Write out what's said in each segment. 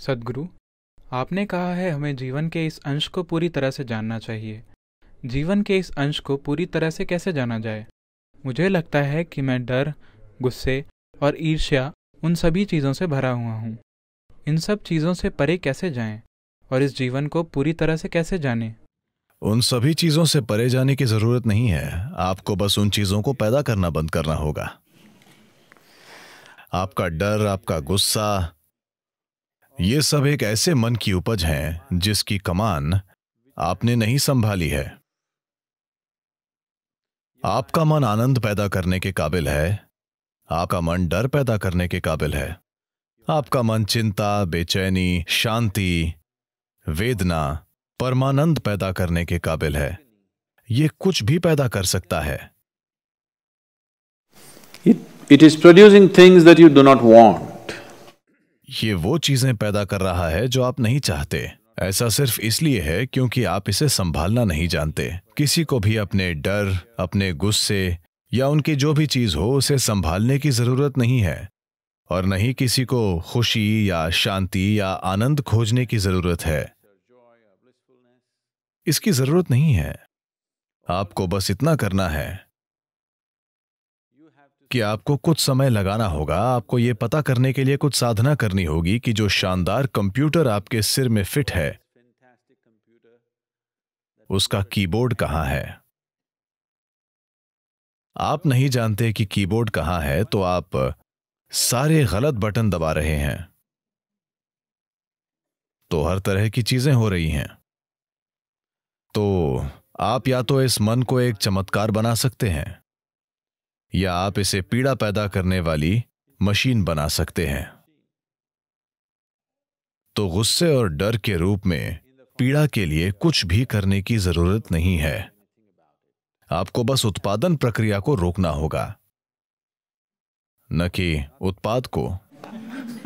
सदगुरु आपने कहा है हमें जीवन के इस अंश को पूरी तरह से जानना चाहिए जीवन के इस अंश को पूरी तरह से कैसे जाना जाए मुझे लगता है कि मैं डर गुस्से और ईर्ष्या उन सभी चीज़ों से भरा हुआ हूँ इन सब चीज़ों से परे कैसे जाएं और इस जीवन को पूरी तरह से कैसे जाने उन सभी चीज़ों से परे जाने की ज़रूरत नहीं है आपको बस उन चीज़ों को पैदा करना बंद करना होगा आपका डर आपका गुस्सा ये सब एक ऐसे मन की उपज हैं जिसकी कमान आपने नहीं संभाली है आपका मन आनंद पैदा करने के काबिल है आपका मन डर पैदा करने के काबिल है आपका मन चिंता बेचैनी शांति वेदना परमानंद पैदा करने के काबिल है यह कुछ भी पैदा कर सकता है it is producing things that you do not want ये वो चीजें पैदा कर रहा है जो आप नहीं चाहते ऐसा सिर्फ इसलिए है क्योंकि आप इसे संभालना नहीं जानते किसी को भी अपने डर अपने गुस्से या उनकी जो भी चीज हो उसे संभालने की जरूरत नहीं है और नहीं किसी को खुशी या शांति या आनंद खोजने की जरूरत है इसकी जरूरत नहीं है आपको बस इतना करना है कि आपको कुछ समय लगाना होगा आपको ये पता करने के लिए कुछ साधना करनी होगी कि जो शानदार कंप्यूटर आपके सिर में फिट है उसका कीबोर्ड कहां है आप नहीं जानते कि कीबोर्ड कहां है तो आप सारे गलत बटन दबा रहे हैं तो हर तरह की चीजें हो रही हैं तो आप या तो इस मन को एक चमत्कार बना सकते हैं या आप इसे पीड़ा पैदा करने वाली मशीन बना सकते हैं तो गुस्से और डर के रूप में पीड़ा के लिए कुछ भी करने की जरूरत नहीं है आपको बस उत्पादन प्रक्रिया को रोकना होगा न कि उत्पाद को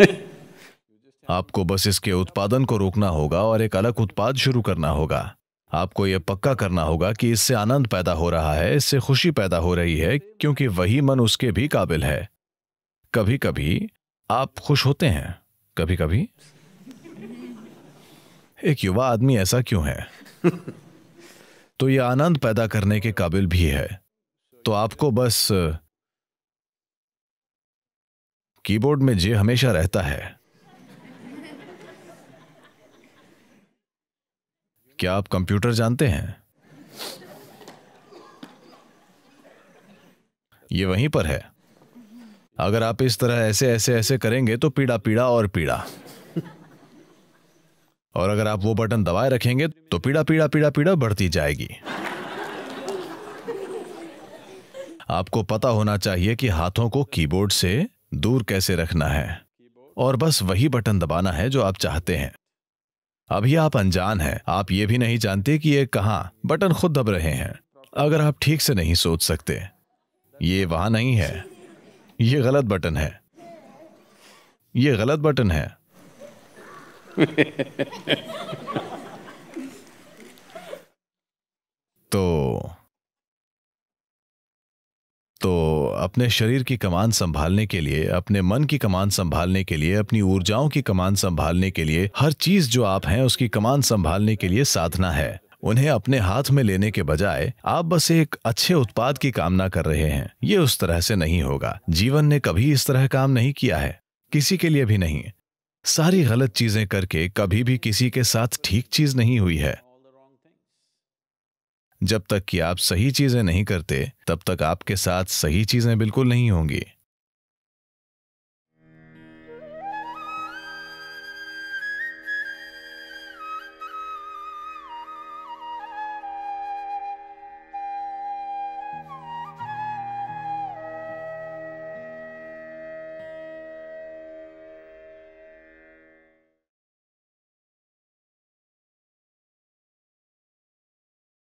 आपको बस इसके उत्पादन को रोकना होगा और एक अलग उत्पाद शुरू करना होगा आपको यह पक्का करना होगा कि इससे आनंद पैदा हो रहा है इससे खुशी पैदा हो रही है क्योंकि वही मन उसके भी काबिल है कभी कभी आप खुश होते हैं कभी कभी एक युवा आदमी ऐसा क्यों है तो यह आनंद पैदा करने के काबिल भी है तो आपको बस कीबोर्ड में जे हमेशा रहता है क्या आप कंप्यूटर जानते हैं ये वहीं पर है अगर आप इस तरह ऐसे ऐसे ऐसे करेंगे तो पीड़ा पीड़ा और पीड़ा और अगर आप वो बटन दबाए रखेंगे तो पीड़ा पीड़ा पीड़ा पीड़ा बढ़ती जाएगी आपको पता होना चाहिए कि हाथों को कीबोर्ड से दूर कैसे रखना है और बस वही बटन दबाना है जो आप चाहते हैं अभी आप अनजान हैं आप ये भी नहीं जानते कि ये कहाँ बटन खुद दब रहे हैं अगर आप ठीक से नहीं सोच सकते ये वहां नहीं है ये गलत बटन है ये गलत बटन है तो तो अपने शरीर की कमान संभालने के लिए अपने मन की कमान संभालने के लिए अपनी ऊर्जाओं की कमान संभालने के लिए हर चीज जो आप हैं उसकी कमान संभालने के लिए साधना है उन्हें अपने हाथ में लेने के बजाय आप बस एक अच्छे उत्पाद की कामना कर रहे हैं ये उस तरह से नहीं होगा जीवन ने कभी इस तरह काम नहीं किया है किसी के लिए भी नहीं सारी गलत चीजें करके कभी भी किसी के साथ ठीक चीज नहीं हुई है जब तक कि आप सही चीज़ें नहीं करते तब तक आपके साथ सही चीज़ें बिल्कुल नहीं होंगी